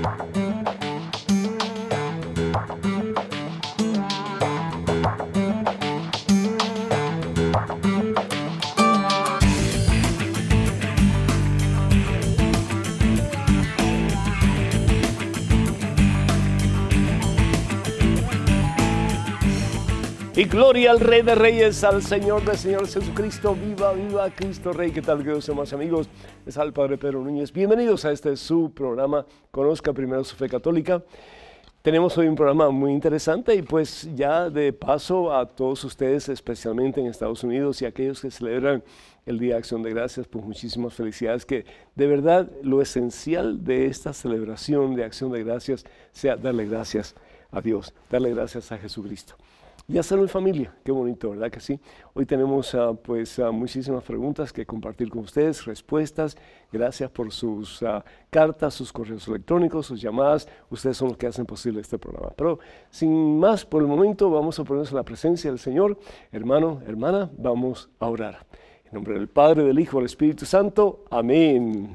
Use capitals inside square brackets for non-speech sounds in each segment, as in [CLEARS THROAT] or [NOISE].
Thank you. Gloria al Rey de Reyes, al Señor de Señor Jesucristo. Viva, viva Cristo Rey. ¿Qué tal, queridos más amigos? Es al Padre Pedro Núñez. Bienvenidos a este su programa, Conozca Primero su Fe Católica. Tenemos hoy un programa muy interesante y pues ya de paso a todos ustedes, especialmente en Estados Unidos y aquellos que celebran el Día de Acción de Gracias, pues muchísimas felicidades, que de verdad lo esencial de esta celebración de Acción de Gracias sea darle gracias a Dios, darle gracias a Jesucristo. Y hacerlo en familia, qué bonito, ¿verdad que sí? Hoy tenemos ah, pues ah, muchísimas preguntas que compartir con ustedes, respuestas. Gracias por sus ah, cartas, sus correos electrónicos, sus llamadas. Ustedes son los que hacen posible este programa. Pero sin más, por el momento vamos a ponernos en la presencia del Señor. Hermano, hermana, vamos a orar. En nombre del Padre, del Hijo, del Espíritu Santo. Amén.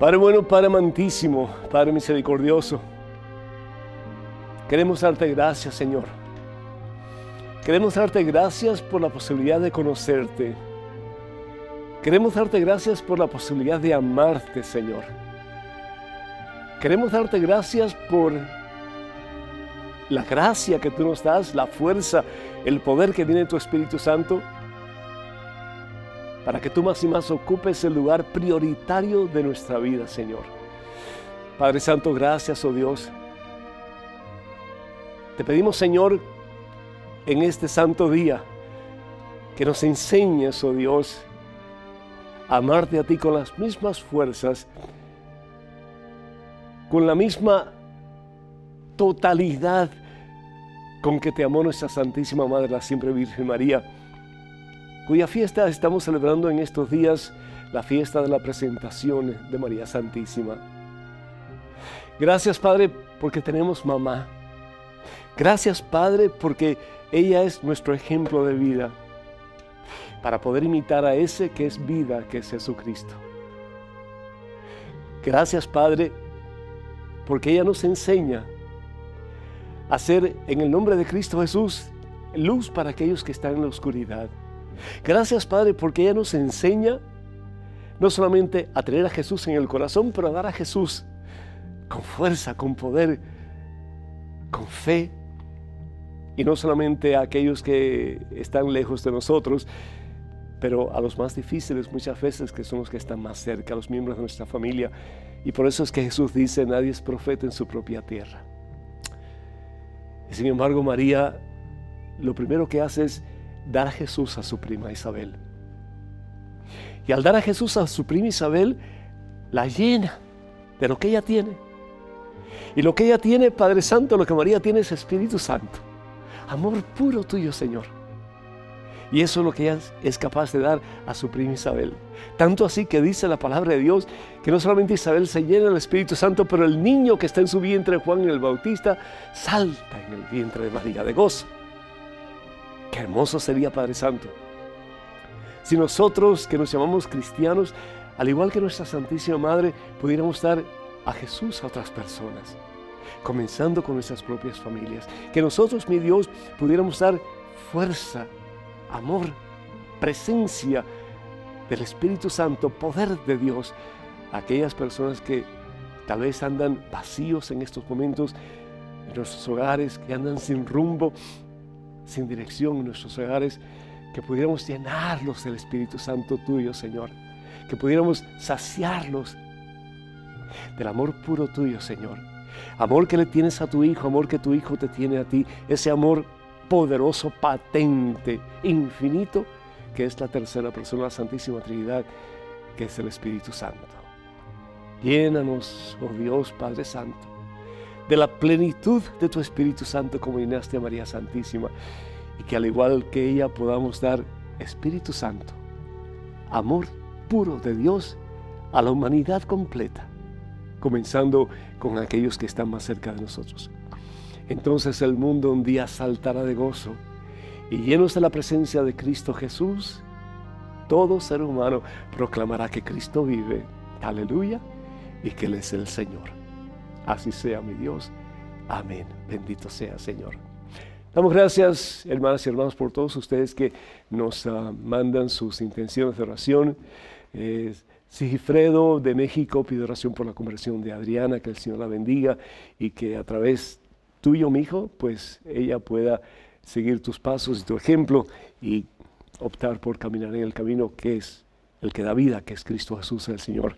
Padre bueno, Padre amantísimo, Padre misericordioso. Queremos darte gracias, Señor. Queremos darte gracias por la posibilidad de conocerte. Queremos darte gracias por la posibilidad de amarte, Señor. Queremos darte gracias por la gracia que tú nos das, la fuerza, el poder que viene de tu Espíritu Santo, para que tú más y más ocupes el lugar prioritario de nuestra vida, Señor. Padre Santo, gracias, oh Dios, te pedimos, Señor, en este santo día, que nos enseñes, oh Dios, a amarte a ti con las mismas fuerzas, con la misma totalidad con que te amó nuestra Santísima Madre, la siempre Virgen María, cuya fiesta estamos celebrando en estos días, la fiesta de la presentación de María Santísima. Gracias, Padre, porque tenemos mamá. Gracias Padre porque ella es nuestro ejemplo de vida para poder imitar a ese que es vida, que es Jesucristo. Gracias Padre porque ella nos enseña a ser en el nombre de Cristo Jesús luz para aquellos que están en la oscuridad. Gracias Padre porque ella nos enseña no solamente a tener a Jesús en el corazón, pero a dar a Jesús con fuerza, con poder, con fe, y no solamente a aquellos que están lejos de nosotros, pero a los más difíciles muchas veces, que son los que están más cerca, a los miembros de nuestra familia. Y por eso es que Jesús dice, nadie es profeta en su propia tierra. Y sin embargo, María lo primero que hace es dar a Jesús a su prima Isabel. Y al dar a Jesús a su prima Isabel, la llena de lo que ella tiene. Y lo que ella tiene, Padre Santo, lo que María tiene es Espíritu Santo amor puro tuyo, Señor. Y eso es lo que ella es capaz de dar a su prima Isabel. Tanto así que dice la palabra de Dios que no solamente Isabel se llena del Espíritu Santo, pero el niño que está en su vientre, Juan el Bautista, salta en el vientre de María de gozo. Qué hermoso sería Padre Santo. Si nosotros que nos llamamos cristianos, al igual que nuestra Santísima Madre, pudiéramos dar a Jesús a otras personas comenzando con nuestras propias familias. Que nosotros, mi Dios, pudiéramos dar fuerza, amor, presencia del Espíritu Santo, poder de Dios, a aquellas personas que tal vez andan vacíos en estos momentos, en nuestros hogares, que andan sin rumbo, sin dirección en nuestros hogares, que pudiéramos llenarlos del Espíritu Santo tuyo, Señor, que pudiéramos saciarlos del amor puro tuyo, Señor Amor que le tienes a tu hijo, amor que tu hijo te tiene a ti, ese amor poderoso, patente, infinito, que es la tercera persona la Santísima Trinidad, que es el Espíritu Santo. Llénanos, oh Dios Padre Santo, de la plenitud de tu Espíritu Santo como llenaste a María Santísima, y que al igual que ella podamos dar Espíritu Santo, amor puro de Dios a la humanidad completa comenzando con aquellos que están más cerca de nosotros. Entonces el mundo un día saltará de gozo y llenos de la presencia de Cristo Jesús, todo ser humano proclamará que Cristo vive, aleluya, y que Él es el Señor. Así sea mi Dios. Amén. Bendito sea Señor. Damos gracias, hermanas y hermanos, por todos ustedes que nos ah, mandan sus intenciones de oración. Sigifredo de México, pide oración por la conversión de Adriana, que el Señor la bendiga y que a través tuyo, mi hijo, pues ella pueda seguir tus pasos y tu ejemplo y optar por caminar en el camino que es el que da vida, que es Cristo Jesús el Señor.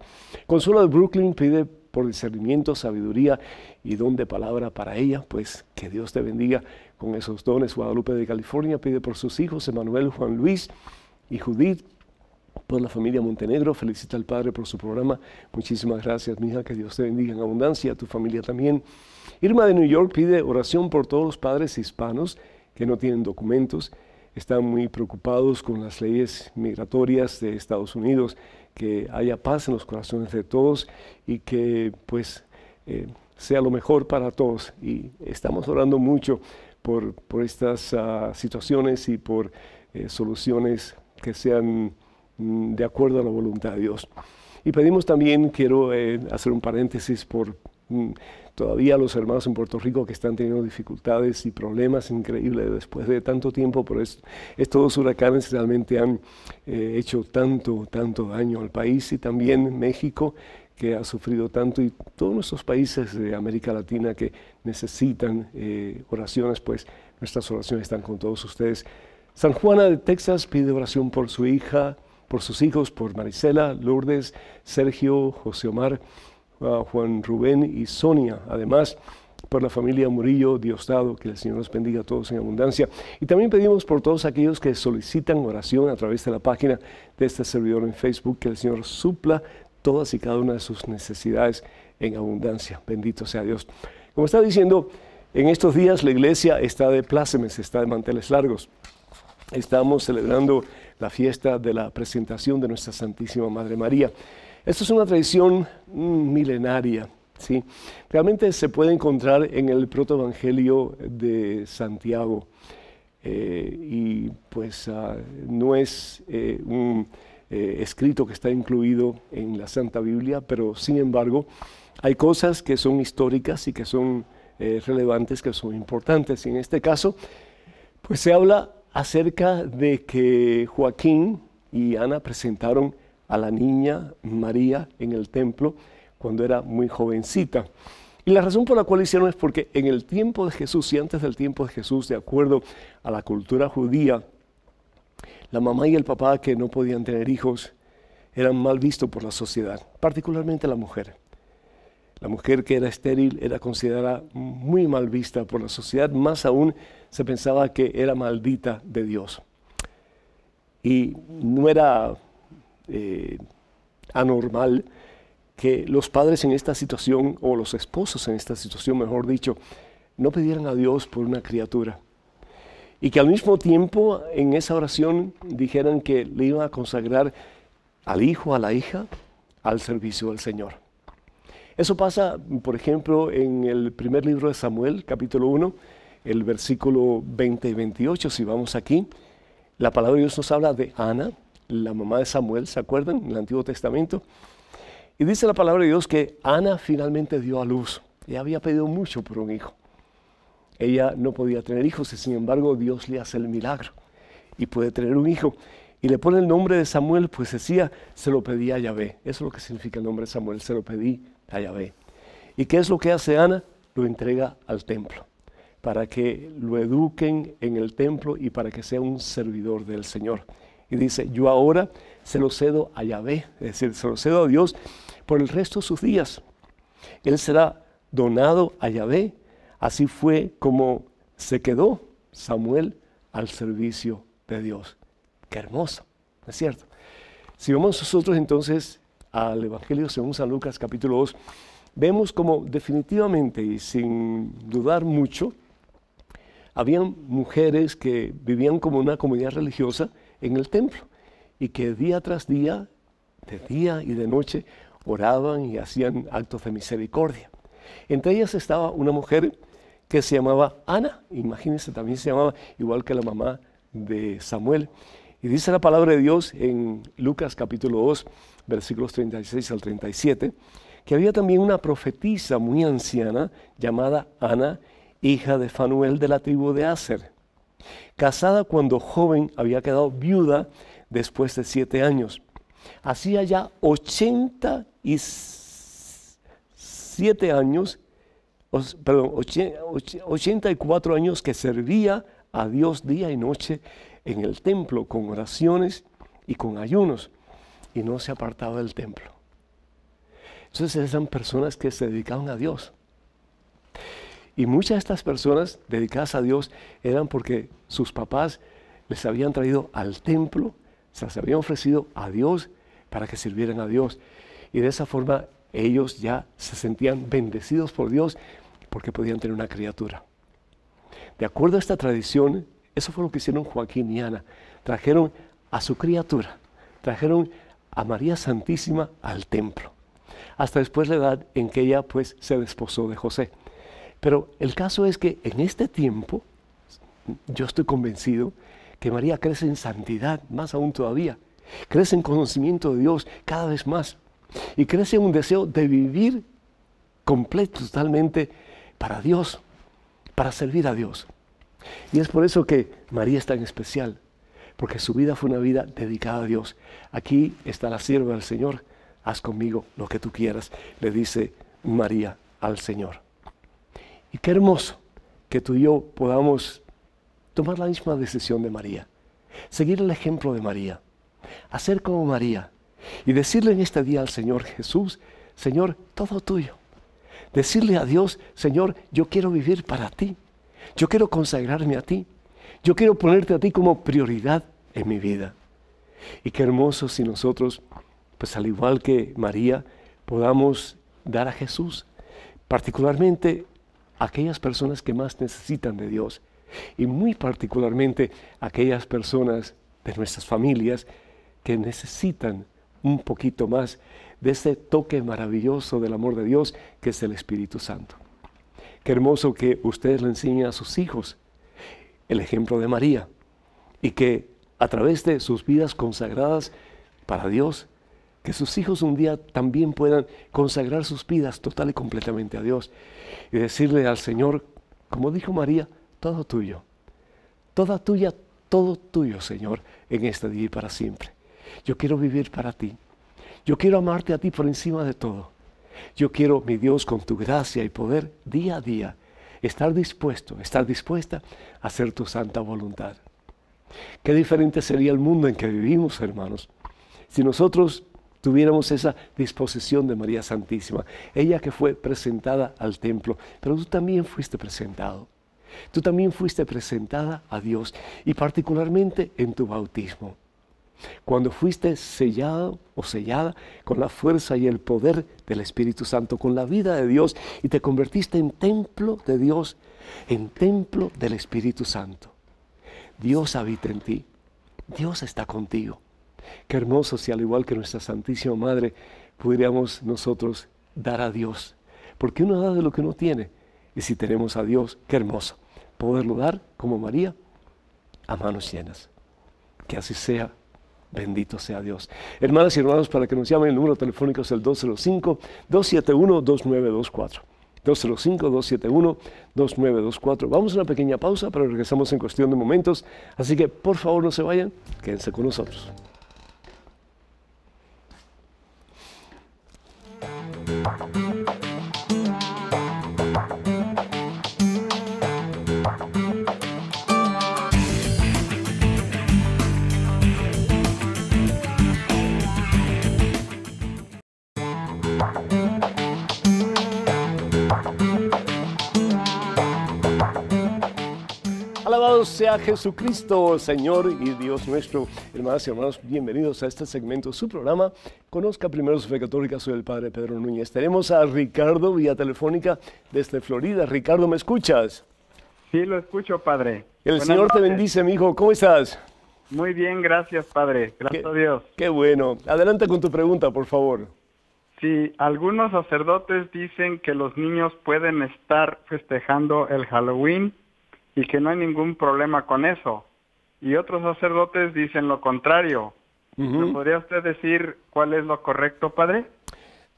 Consuelo de Brooklyn pide por discernimiento, sabiduría y don de palabra para ella, pues que Dios te bendiga con esos dones. Guadalupe de California pide por sus hijos, Emanuel, Juan Luis y Judith, por la familia Montenegro. Felicita al padre por su programa. Muchísimas gracias, mija. Que Dios te bendiga en abundancia, a tu familia también. Irma de New York pide oración por todos los padres hispanos que no tienen documentos. Están muy preocupados con las leyes migratorias de Estados Unidos, que haya paz en los corazones de todos y que pues eh, sea lo mejor para todos. Y estamos orando mucho por, por estas ah, situaciones y por eh, soluciones que sean Mm, de acuerdo a la voluntad de Dios. Y pedimos también, quiero eh, hacer un paréntesis por mm, todavía los hermanos en Puerto Rico que están teniendo dificultades y problemas increíbles después de tanto tiempo, por estos huracanes realmente han eh, hecho tanto, tanto daño al país y también México que ha sufrido tanto y todos nuestros países de América Latina que necesitan eh, oraciones, pues nuestras oraciones están con todos ustedes. San Juana de Texas pide oración por su hija por sus hijos, por Marisela, Lourdes, Sergio, José Omar, ah, Juan Rubén y Sonia. Además, por la familia Murillo Diosdado, que el Señor los bendiga a todos en abundancia. Y también pedimos por todos aquellos que solicitan oración a través de la página de este servidor en Facebook, que el Señor supla todas y cada una de sus necesidades en abundancia. Bendito sea Dios. Como estaba diciendo, en estos días la iglesia está de plácemes, está de manteles largos. Estamos celebrando la fiesta de la presentación de nuestra Santísima Madre María. Esto es una tradición mm, milenaria. ¿sí? Realmente se puede encontrar en el protoevangelio de Santiago. Eh, y pues ah, no es eh, un eh, escrito que está incluido en la Santa Biblia, pero sin embargo hay cosas que son históricas y que son relevantes, que son importantes. Y en este caso, pues se habla acerca de que Joaquín y Ana presentaron a la niña María en el templo cuando era muy jovencita. Y la razón por la cual hicieron es porque en el tiempo de Jesús y antes del tiempo de Jesús, de acuerdo a la cultura judía, la mamá y el papá que no podían tener hijos eran mal vistos por la sociedad, particularmente la mujer. La mujer que era estéril era considerada muy mal vista por la sociedad, más aún se pensaba que era maldita de Dios. Y no era eh, anormal que los padres en esta situación, o los esposos en esta situación, mejor dicho, no pidieran a Dios por una criatura. Y que al mismo tiempo en esa oración dijeran que le iban a consagrar al hijo, a la hija, al servicio del Señor. Eso pasa, por ejemplo, en el primer libro de Samuel, capítulo 1, el versículo 20 y 28, si vamos aquí. La palabra de Dios nos habla de Ana, la mamá de Samuel, ¿se acuerdan? En el Antiguo Testamento. Y dice la palabra de Dios que Ana finalmente dio a luz. Ella había pedido mucho por un hijo. Ella no podía tener hijos y sin embargo Dios le hace el milagro y puede tener un hijo. Y le pone el nombre de Samuel, pues decía, se lo pedí a Yahvé. Eso es lo que significa el nombre de Samuel, se lo pedí a ¿Y qué es lo que hace Ana? Lo entrega al templo, para que lo eduquen en el templo y para que sea un servidor del Señor. Y dice, yo ahora se lo cedo a Yahvé, es decir, se lo cedo a Dios por el resto de sus días. Él será donado a Yahvé. Así fue como se quedó Samuel al servicio de Dios. Qué hermoso, ¿no es cierto? Si vamos nosotros entonces al Evangelio según San Lucas capítulo 2, vemos como definitivamente y sin dudar mucho, había mujeres que vivían como una comunidad religiosa en el templo y que día tras día, de día y de noche, oraban y hacían actos de misericordia. Entre ellas estaba una mujer que se llamaba Ana, imagínense, también se llamaba igual que la mamá de Samuel. Y dice la palabra de Dios en Lucas capítulo 2, versículos 36 al 37, que había también una profetisa muy anciana llamada Ana, hija de Fanuel de la tribu de Aser. Casada cuando joven, había quedado viuda después de siete años. Hacía ya 87 años, perdón, 84 años que servía a Dios día y noche en el templo con oraciones y con ayunos y no se apartaba del templo. Entonces eran personas que se dedicaban a Dios. Y muchas de estas personas dedicadas a Dios eran porque sus papás les habían traído al templo, se las habían ofrecido a Dios para que sirvieran a Dios. Y de esa forma ellos ya se sentían bendecidos por Dios porque podían tener una criatura. De acuerdo a esta tradición, eso fue lo que hicieron Joaquín y Ana. Trajeron a su criatura, trajeron a María Santísima al templo, hasta después la edad en que ella pues se desposó de José. Pero el caso es que en este tiempo, yo estoy convencido que María crece en santidad, más aún todavía, crece en conocimiento de Dios cada vez más y crece en un deseo de vivir completo, totalmente para Dios, para servir a Dios. Y es por eso que María es tan especial, porque su vida fue una vida dedicada a Dios. Aquí está la sierva del Señor, haz conmigo lo que tú quieras, le dice María al Señor. Y qué hermoso que tú y yo podamos tomar la misma decisión de María, seguir el ejemplo de María, hacer como María y decirle en este día al Señor Jesús, Señor, todo tuyo. Decirle a Dios, Señor, yo quiero vivir para ti. Yo quiero consagrarme a ti. Yo quiero ponerte a ti como prioridad en mi vida. Y qué hermoso si nosotros, pues al igual que María, podamos dar a Jesús, particularmente a aquellas personas que más necesitan de Dios y muy particularmente a aquellas personas de nuestras familias que necesitan un poquito más de ese toque maravilloso del amor de Dios que es el Espíritu Santo. Qué hermoso que ustedes le enseñen a sus hijos el ejemplo de María y que a través de sus vidas consagradas para Dios, que sus hijos un día también puedan consagrar sus vidas total y completamente a Dios y decirle al Señor, como dijo María, todo tuyo, toda tuya, todo tuyo, Señor, en este día y para siempre. Yo quiero vivir para ti. Yo quiero amarte a ti por encima de todo. Yo quiero, mi Dios, con tu gracia y poder, día a día, estar dispuesto, estar dispuesta a hacer tu santa voluntad. Qué diferente sería el mundo en que vivimos, hermanos, si nosotros tuviéramos esa disposición de María Santísima, ella que fue presentada al templo, pero tú también fuiste presentado. Tú también fuiste presentada a Dios y particularmente en tu bautismo. Cuando fuiste sellado o sellada con la fuerza y el poder del Espíritu Santo, con la vida de Dios, y te convertiste en templo de Dios, en templo del Espíritu Santo. Dios habita en ti, Dios está contigo. Qué hermoso si al igual que nuestra Santísima Madre pudiéramos nosotros dar a Dios. Porque uno da de lo que no tiene. Y si tenemos a Dios, qué hermoso. Poderlo dar como María a manos llenas. Que así sea. Bendito sea Dios. Hermanas y hermanos, para que nos llamen, el número telefónico es el 205-271-2924. 205-271-2924. Vamos a una pequeña pausa, pero regresamos en cuestión de momentos. Así que por favor no se vayan, quédense con nosotros. sea Jesucristo, Señor y Dios nuestro. Hermanas y hermanos, bienvenidos a este segmento, su programa. Conozca primero su fe católica, soy el Padre Pedro Núñez. Tenemos a Ricardo vía telefónica desde Florida. Ricardo, ¿me escuchas? Sí, lo escucho, Padre. El Señor te bendice, mi hijo. ¿Cómo estás? Muy bien, gracias, Padre. Gracias a Dios. Qué bueno. Adelante con tu pregunta, por favor. Sí, algunos sacerdotes dicen que los niños pueden estar festejando el Halloween y que no hay ningún problema con eso. Y otros sacerdotes dicen lo contrario. podría usted decir cuál es lo correcto, padre?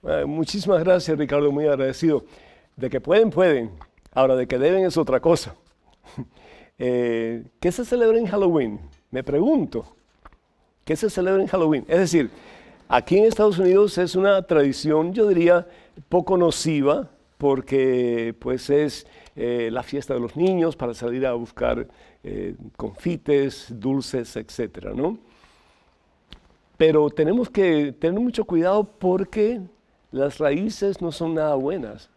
Eh, muchísimas gracias, Ricardo, muy agradecido. De que pueden, pueden. Ahora, de que deben es otra cosa. [LAUGHS] Eh, ¿Qué se celebra en Halloween? Me pregunto. ¿Qué se celebra en Halloween? Es decir, aquí en Estados Unidos es una tradición, yo diría, poco nociva, porque pues es eh, la fiesta de los niños para salir a buscar eh, confites, dulces, etcétera, Pero tenemos que tener mucho cuidado porque las raíces no son nada buenas.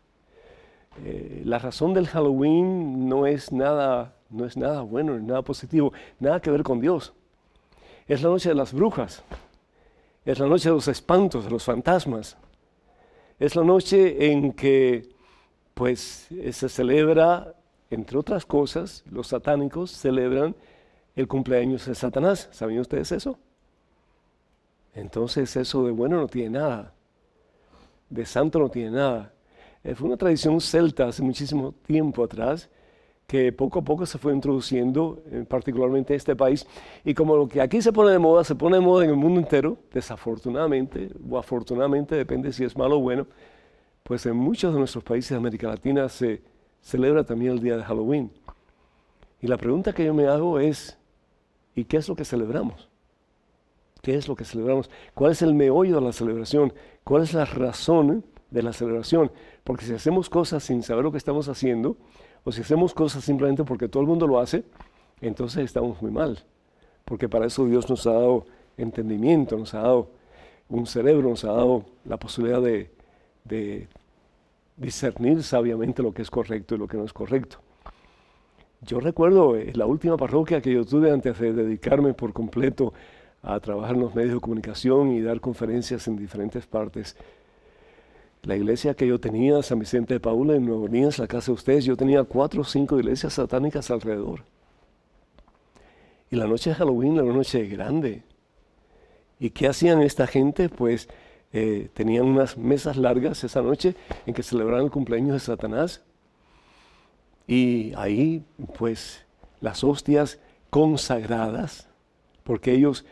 Eh, la razón del Halloween no es nada, no es nada bueno, nada positivo, nada que ver con Dios. Es la noche de las brujas, es la noche de los espantos, de los fantasmas. Es la noche en que pues se celebra, entre otras cosas, los satánicos celebran el cumpleaños de Satanás. ¿Saben ustedes eso? Entonces eso de bueno no tiene nada, de santo no tiene nada. Eh, fue una tradición celta hace muchísimo tiempo atrás que poco a poco se fue introduciendo, en eh, particularmente en este país. Y como lo que aquí se pone de moda, se pone de moda en el mundo entero, desafortunadamente o afortunadamente, depende si es malo o bueno, pues en muchos de nuestros países de América Latina se celebra también el día de Halloween. Y la pregunta que yo me hago es, ¿y qué es lo que celebramos? ¿Qué es lo que celebramos? ¿Cuál es el meollo de la celebración? ¿Cuál es la razón de la celebración? Porque si hacemos cosas sin saber lo que estamos haciendo, o pues si hacemos cosas simplemente porque todo el mundo lo hace, entonces estamos muy mal. Porque para eso Dios nos ha dado entendimiento, nos ha dado un cerebro, nos ha dado la posibilidad de, discernir sabiamente lo que es correcto y lo que no es correcto. Yo recuerdo eh, la última parroquia que yo tuve antes de dedicarme por completo a trabajar en los medios de comunicación y dar conferencias en diferentes partes la iglesia que yo tenía, San Vicente de Paula, en Nueva Orleans, la casa de ustedes, yo tenía cuatro o cinco iglesias satánicas alrededor. Y la noche de Halloween era una noche grande. ¿Y qué hacían esta gente? Pues eh, tenían unas mesas largas esa noche en que celebraban el cumpleaños de Satanás. Y ahí, pues, las hostias consagradas, porque ellos,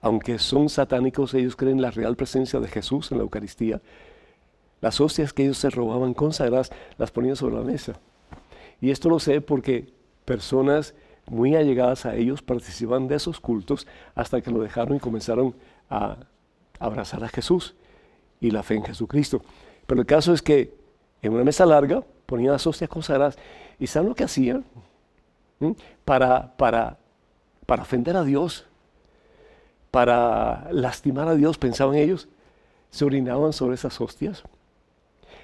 aunque son satánicos, ellos creen la real presencia de Jesús en la Eucaristía. Las hostias que ellos se robaban con consagradas las ponían sobre la mesa. Y esto lo sé porque personas muy allegadas a ellos participaban de esos cultos hasta que lo dejaron y comenzaron a abrazar a Jesús y la fe en Jesucristo. Pero el caso es que en una mesa larga ponían las hostias consagradas y ¿saben lo que hacían? ¿Mm? Para, para, para ofender a Dios, para lastimar a Dios, pensaban ellos, se orinaban sobre esas hostias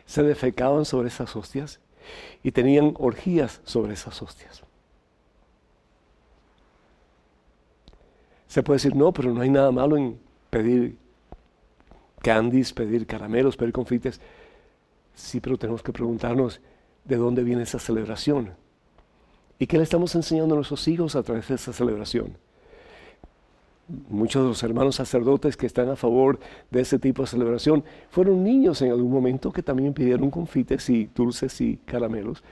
se defecaban sobre esas hostias y tenían orgías sobre esas hostias. Se puede decir, no, pero no hay nada malo en pedir candies, pedir caramelos, pedir confites. Sí, pero tenemos que preguntarnos de dónde viene esa celebración. ¿Y qué le estamos enseñando a nuestros hijos a través de esa celebración? muchos de los hermanos sacerdotes que están a favor de ese tipo de celebración fueron niños en algún momento que también pidieron confites y dulces y caramelos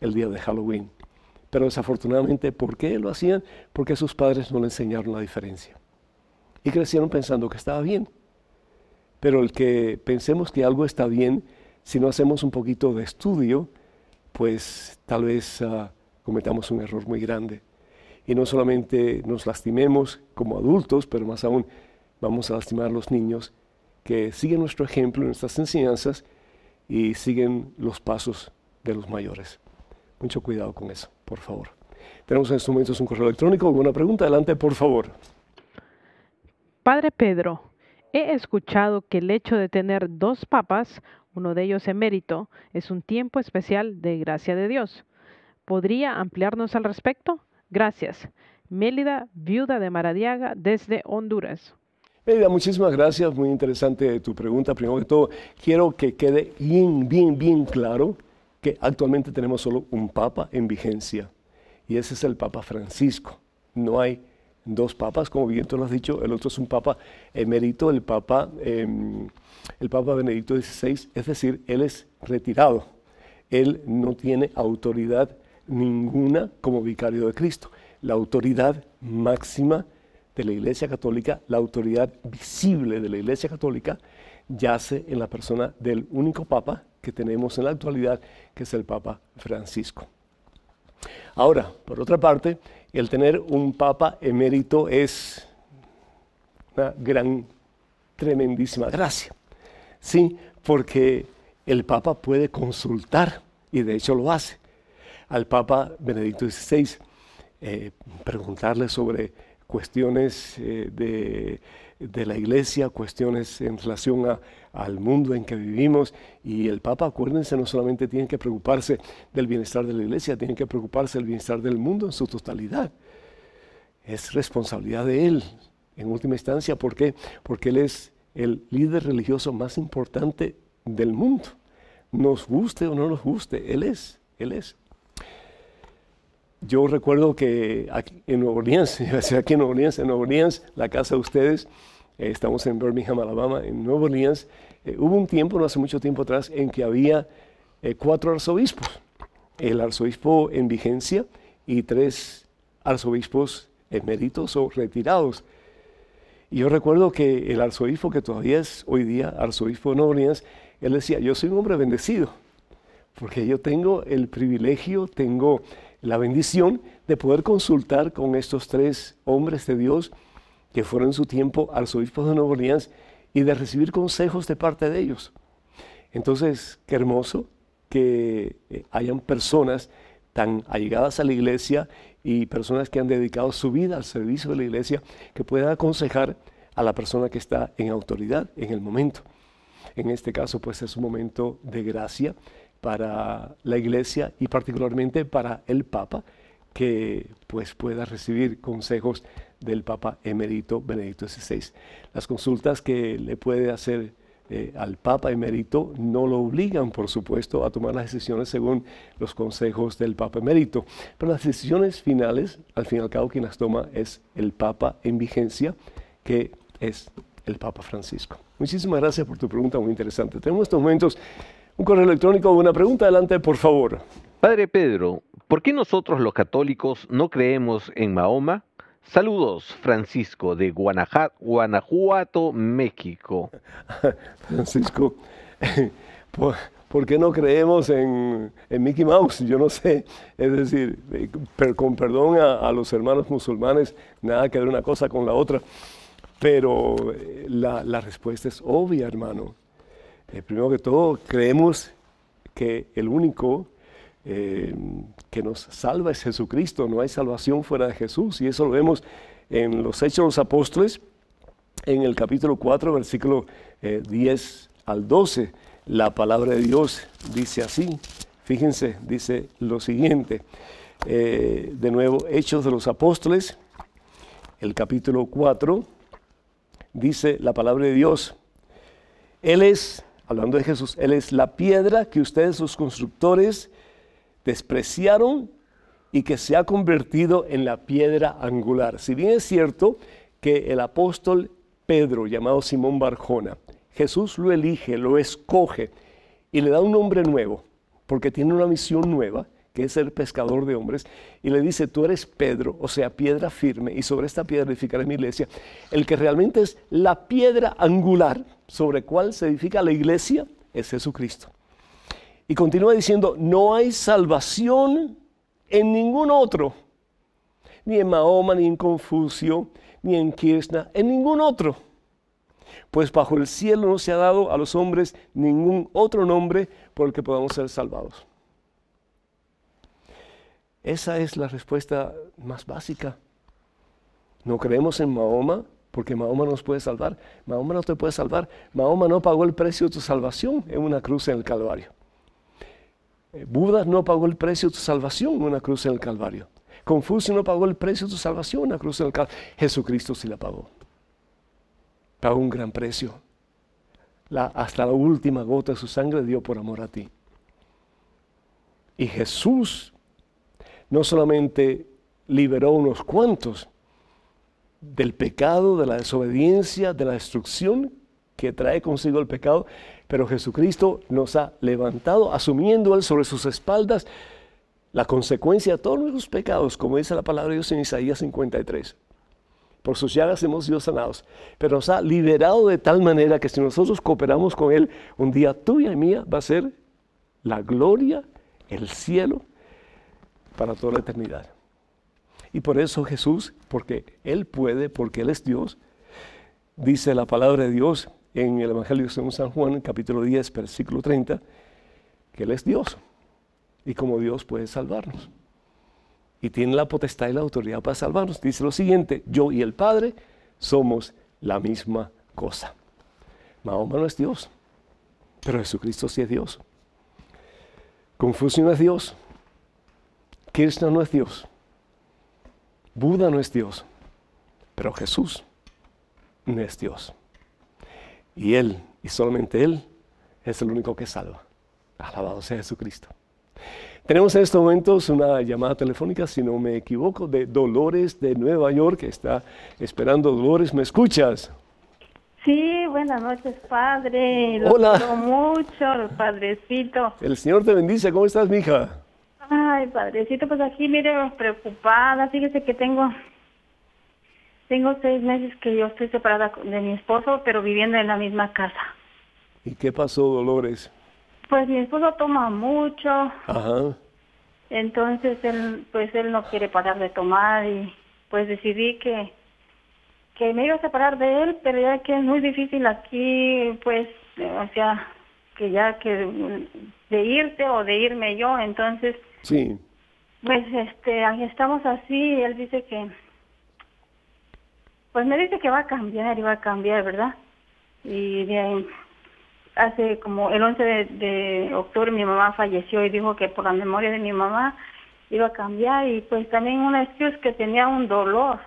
el día de Halloween. Pero desafortunadamente, ¿por qué lo hacían? Porque sus padres no le enseñaron la diferencia. Y crecieron pensando que estaba bien. Pero el que pensemos que algo está bien, si no hacemos un poquito de estudio, pues tal vez ah, cometamos un error muy grande y no solamente nos lastimemos como adultos, pero más aún vamos a lastimar a los niños que siguen nuestro ejemplo, nuestras enseñanzas y siguen los pasos de los mayores. Mucho cuidado con eso, por favor. Tenemos en estos momentos un correo electrónico. ¿Alguna pregunta? Adelante, por favor. Padre Pedro, he escuchado que el hecho de tener dos papas, uno de ellos mérito, es un tiempo especial de gracia de Dios. ¿Podría ampliarnos al respecto? Gracias. Mélida, viuda de Maradiaga, desde Honduras. Mélida, muchísimas gracias. Muy interesante tu pregunta. Primero que todo, quiero que quede bien, bien, bien claro que actualmente tenemos solo un papa en vigencia y ese es el Papa Francisco. No hay dos papas, como bien tú lo has dicho, el otro es un papa emérito, el papa, em, el papa Benedicto XVI, es decir, él es retirado, él no tiene autoridad ninguna como vicario de Cristo. La autoridad máxima de la Iglesia Católica, la autoridad visible de la Iglesia Católica, yace en la persona del único Papa que tenemos en la actualidad, que es el Papa Francisco. Ahora, por otra parte, el tener un Papa emérito es una gran, tremendísima gracia. Sí, porque el Papa puede consultar, y de hecho lo hace, al Papa Benedicto XVI, eh, preguntarle sobre cuestiones eh, de, la iglesia, cuestiones en relación al mundo en que vivimos. Y el Papa, acuérdense, no solamente tiene que preocuparse del bienestar de la iglesia, tiene que preocuparse del bienestar del mundo en su totalidad. Es responsabilidad de él, en última instancia, ¿por qué? Porque él es el líder religioso más importante del mundo. Nos guste o no nos guste, él es, él es yo recuerdo que aquí, en Nueva Orleans, [LAUGHS] aquí en Nueva Orleans, en Nueva Orleans, la casa de ustedes, eh, estamos en Birmingham, Alabama, en Nueva Orleans, eh, hubo un tiempo, no hace mucho tiempo atrás, en que había eh, cuatro arzobispos, el arzobispo en vigencia y tres arzobispos eméritos o retirados. Y yo recuerdo que el arzobispo, que todavía es hoy día arzobispo de Nueva Orleans, él decía, yo soy un hombre bendecido, porque yo tengo el privilegio, tengo la bendición de poder consultar con estos tres hombres de Dios que fueron en su tiempo arzobispos de Nueva Orleans y de recibir consejos de parte de ellos. Entonces, qué hermoso que eh, hayan personas tan allegadas a la iglesia y personas que han dedicado su vida al servicio de la iglesia que puedan aconsejar a la persona que está en autoridad en el momento. En este caso, pues es un momento de gracia para la Iglesia y particularmente para el Papa, que pues pueda recibir consejos del Papa Emerito Benedicto XVI. Las consultas que le puede hacer eh, al Papa Emerito no lo obligan, por supuesto, a tomar las decisiones según los consejos del Papa emérito, pero las decisiones finales, al fin y al cabo, quien las toma es el Papa en vigencia, que es el Papa Francisco. Muchísimas gracias por tu pregunta, muy interesante. Tenemos estos momentos un correo electrónico o una pregunta. Adelante, por favor. Padre Pedro, ¿por qué nosotros los católicos no creemos en Mahoma? Saludos, Francisco, de Guanajuato, México. [LAUGHS] Francisco, [LAUGHS] ¿por, qué no creemos en, Mickey Mouse? Yo no sé. Es decir, con perdón a, los hermanos musulmanes, nada que ver una cosa con la otra. Pero eh, la respuesta es obvia, hermano. Eh, primero que todo, creemos que el único eh, que nos salva es Jesucristo, no hay salvación fuera de Jesús, y eso lo vemos en los Hechos de los Apóstoles, en el capítulo 4, versículo 10 eh, al 12. La palabra de Dios dice así, fíjense, dice lo siguiente, de nuevo, Hechos de los Apóstoles, el capítulo 4, dice la palabra de Dios, Él es hablando de Jesús, Él es la piedra que ustedes los constructores despreciaron y que se ha convertido en la piedra angular. Si bien es cierto que el apóstol Pedro, llamado Simón Barjona, Jesús lo elige, lo escoge y le da un nombre nuevo, porque tiene una misión nueva, que es el pescador de hombres, y le dice, tú eres Pedro, o sea, piedra firme, y sobre esta piedra edificaré mi iglesia, el que realmente es la piedra angular sobre cual se edifica la iglesia, es Jesucristo. Y continúa diciendo, no hay salvación en ningún otro, ni en Mahoma, ni en Confucio, ni en Kirchner, en ningún otro. Pues bajo el cielo no se ha dado a los hombres ningún otro nombre por el que podamos ser salvados. Esa es la respuesta más básica. No creemos en Mahoma porque Mahoma nos puede salvar. Mahoma no te puede salvar. Mahoma no pagó el precio de tu salvación en una cruz en el Calvario. Eh, Buda no pagó el precio de tu salvación en una cruz en el Calvario. Confucio no pagó el precio de tu salvación en una cruz en el Calvario. Jesucristo sí la pagó. Pagó un gran precio. La, hasta la última gota de su sangre dio por amor a ti. Y Jesús no solamente liberó unos cuantos del pecado, de la desobediencia, de la destrucción que trae consigo el pecado, pero Jesucristo nos ha levantado, asumiendo Él sobre sus espaldas la consecuencia de todos nuestros pecados, como dice la palabra de Dios en Isaías 53. Por sus llagas hemos sido sanados, pero nos ha liberado de tal manera que si nosotros cooperamos con Él, un día tuya y mía va a ser la gloria, el cielo para toda la eternidad. Y por eso Jesús, porque Él puede, porque Él es Dios, dice la palabra de Dios en el Evangelio de San Juan, capítulo 10, versículo 30, que Él es Dios. Y como Dios puede salvarnos. Y tiene la potestad y la autoridad para salvarnos. Dice lo siguiente, yo y el Padre somos la misma cosa. Mahoma no es Dios, pero Jesucristo sí es Dios. Confucio no es Dios, Krishna no es Dios. Buda no es Dios. Pero Jesús no es Dios. Y Él, y solamente Él, es el único que salva. Alabado sea Jesucristo. Tenemos en estos momentos una llamada telefónica, si no me equivoco, de Dolores de Nueva York, que está esperando. Dolores, ¿me escuchas? Sí, buenas noches, padre. Lo Hola. mucho, padrecito. El Señor te bendice. ¿Cómo estás, mija? Ay, padrecito, pues aquí mire, preocupada, fíjese que tengo tengo seis meses que yo estoy separada de mi esposo, pero viviendo en la misma casa. ¿Y qué pasó, Dolores? Pues mi esposo toma mucho. Ajá. Entonces él, pues él no quiere parar de tomar y pues decidí que que me iba a separar de él, pero ya que es muy difícil aquí, pues, o sea, que ya que de irte o de irme yo, entonces Sí. Pues este, ahí estamos así, y él dice que, pues me dice que va a cambiar iba a cambiar, ¿verdad? Y bien, hace como el 11 de, octubre mi mamá falleció y dijo que por la memoria de mi mamá iba a cambiar y pues también una excusa que tenía un dolor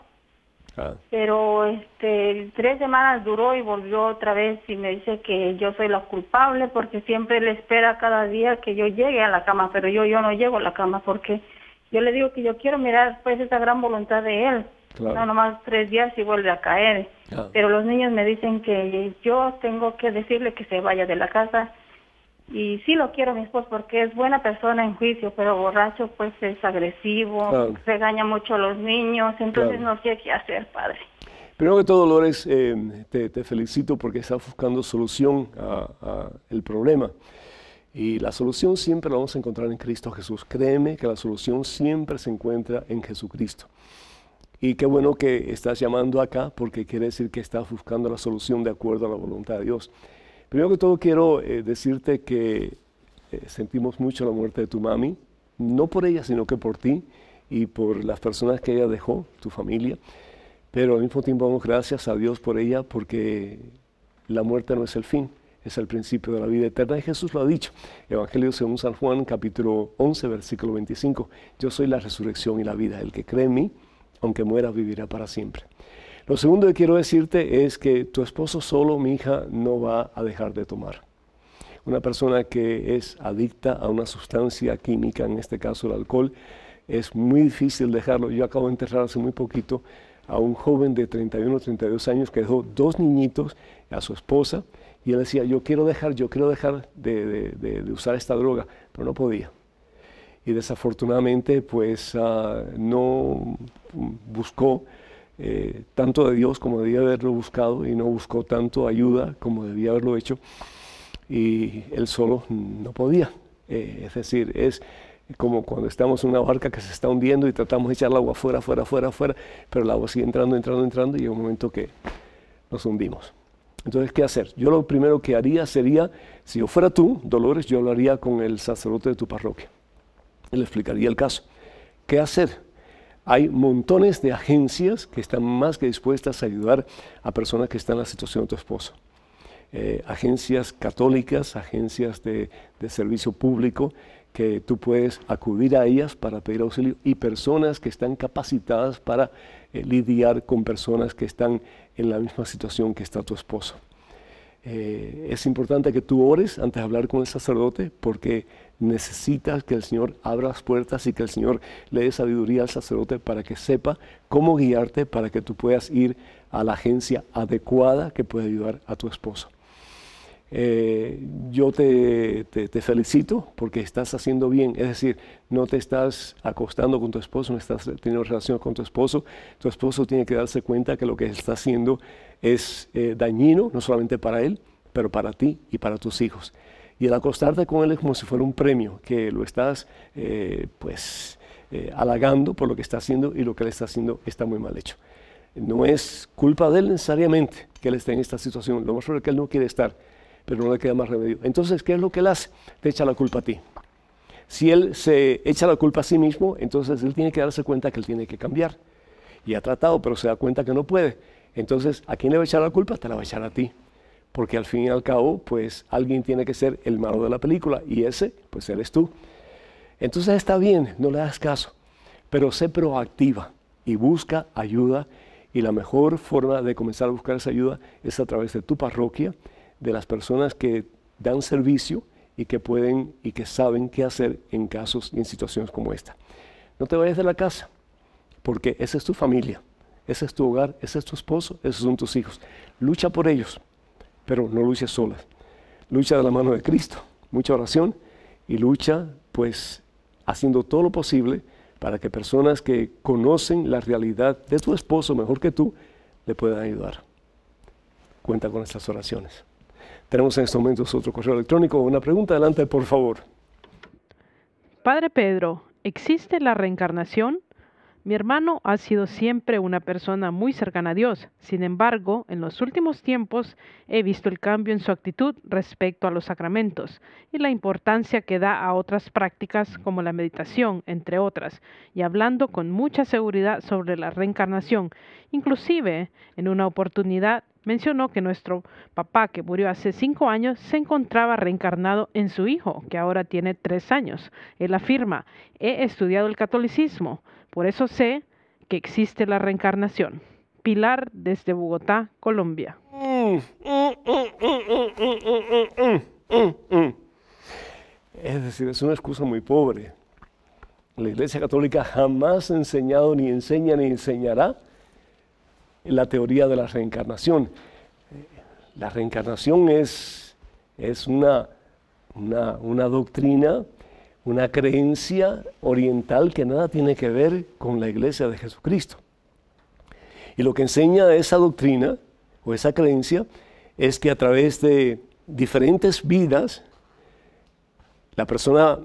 Ah. Pero este, tres semanas duró y volvió otra vez y me dice que yo soy la culpable porque siempre le espera cada día que yo llegue a la cama, pero yo, yo no llego a la cama porque yo le digo que yo quiero mirar pues esa gran voluntad de él. No, nomás tres días y vuelve a caer. Ah. Pero los niños me dicen que yo tengo que decirle que se vaya de la casa y sí lo quiero mi esposo porque es buena persona en juicio, pero borracho pues es agresivo, regaña mucho a los niños, entonces no sé qué hacer, padre. Primero que todo, Dolores, eh, te, te, felicito porque estás buscando solución al problema. Y la solución siempre la vamos a encontrar en Cristo Jesús. Créeme que la solución siempre se encuentra en Jesucristo. Y qué bueno que estás llamando acá porque quiere decir que estás buscando la solución de acuerdo a la voluntad de Dios. Primero que todo quiero eh, decirte que eh, sentimos mucho la muerte de tu mami, no por ella, sino que por ti y por las personas que ella dejó, tu familia. Pero al mismo tiempo damos gracias a Dios por ella porque la muerte no es el fin, es el principio de la vida eterna. Y Jesús lo ha dicho. Evangelio según San Juan, capítulo 11, versículo 25. Yo soy la resurrección y la vida. El que cree en mí, aunque muera, vivirá para siempre. Lo segundo que quiero decirte es que tu esposo solo, mi hija, no va a dejar de tomar. Una persona que es adicta a una sustancia química, en este caso el alcohol, es muy difícil dejarlo. Yo acabo de enterrar hace muy poquito a un joven de 31 o 32 años que dejó dos niñitos a su esposa y él decía, yo quiero dejar, yo quiero dejar de, usar esta droga, pero no podía y desafortunadamente pues ah, no buscó eh, tanto de Dios como debía haberlo buscado y no buscó tanto ayuda como debía haberlo hecho y él solo no podía. Eh, es decir, es como cuando estamos en una barca que se está hundiendo y tratamos de echar el agua fuera, fuera, fuera, afuera, pero el agua sigue entrando, entrando, entrando y llega un momento que nos hundimos. Entonces, ¿qué hacer? Yo lo primero que haría sería, si yo fuera tú, Dolores, yo lo haría con el sacerdote de tu parroquia. le explicaría el caso. ¿Qué hacer? Hay montones de agencias que están más que dispuestas a ayudar a personas que están en la situación de tu esposo. Eh, agencias católicas, agencias de, servicio público, que tú puedes acudir a ellas para pedir auxilio y personas que están capacitadas para eh, lidiar con personas que están en la misma situación que está tu esposo. Eh, es importante que tú ores antes de hablar con el sacerdote porque necesitas que el Señor abra las puertas y que el Señor le dé sabiduría al sacerdote para que sepa cómo guiarte para que tú puedas ir a la agencia adecuada que puede ayudar a tu esposo eh, yo te, felicito porque estás haciendo bien, es decir, no te estás acostando con tu esposo, no estás teniendo relación con tu esposo, tu esposo tiene que darse cuenta que lo que está haciendo es eh, dañino, no solamente para él, pero para ti y para tus hijos. Y el acostarte con Él es como si fuera un premio, que lo estás, eh, pues, eh, halagando por lo que está haciendo y lo que Él está haciendo está muy mal hecho. No es culpa de Él necesariamente que Él esté en esta situación. Lo más probable es que Él no quiere estar, pero no le queda más remedio. Entonces, ¿qué es lo que Él hace? Te echa la culpa a ti. Si Él se echa la culpa a sí mismo, entonces Él tiene que darse cuenta que Él tiene que cambiar. Y ha tratado, pero se da cuenta que no puede. Entonces, ¿a quién le va a echar la culpa? Te la va a echar a ti porque al fin y al cabo, pues alguien tiene que ser el malo de la película y ese, pues eres tú. Entonces está bien, no le das caso, pero sé proactiva y busca ayuda y la mejor forma de comenzar a buscar esa ayuda es a través de tu parroquia, de las personas que dan servicio y que pueden y que saben qué hacer en casos y en situaciones como esta. No te vayas de la casa, porque esa es tu familia, ese es tu hogar, ese es tu esposo, esos son tus hijos. Lucha por ellos, pero no lucha sola. Lucha de la mano de Cristo, mucha oración y lucha pues haciendo todo lo posible para que personas que conocen la realidad de tu esposo mejor que tú le puedan ayudar. Cuenta con estas oraciones. Tenemos en estos momentos otro correo electrónico. Una pregunta, adelante, por favor. Padre Pedro, ¿existe la reencarnación? Mi hermano ha sido siempre una persona muy cercana a Dios. Sin embargo, en los últimos tiempos he visto el cambio en su actitud respecto a los sacramentos y la importancia que da a otras prácticas como la meditación, entre otras, y hablando con mucha seguridad sobre la reencarnación. Inclusive, en una oportunidad, mencionó que nuestro papá, que murió hace cinco años, se encontraba reencarnado en su hijo, que ahora tiene tres años. Él afirma, he estudiado el catolicismo, por eso sé que existe la reencarnación. Pilar desde Bogotá, Colombia. Es decir, es una excusa muy pobre. La Iglesia Católica jamás ha enseñado, ni enseña, ni enseñará la teoría de la reencarnación. La reencarnación es, es una, una, una doctrina, una creencia oriental que nada tiene que ver con la iglesia de Jesucristo. Y lo que enseña esa doctrina o esa creencia es que a través de diferentes vidas, la persona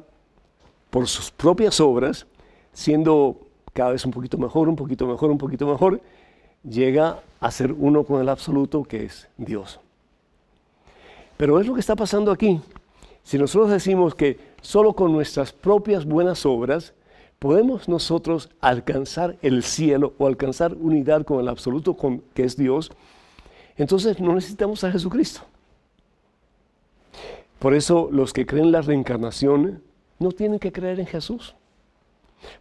por sus propias obras, siendo cada vez un poquito mejor, un poquito mejor, un poquito mejor, llega a ser uno con el absoluto que es Dios. Pero es lo que está pasando aquí. Si nosotros decimos que solo con nuestras propias buenas obras podemos nosotros alcanzar el cielo o alcanzar unidad con el absoluto con, que es Dios, entonces no necesitamos a Jesucristo. Por eso los que creen la reencarnación no tienen que creer en Jesús,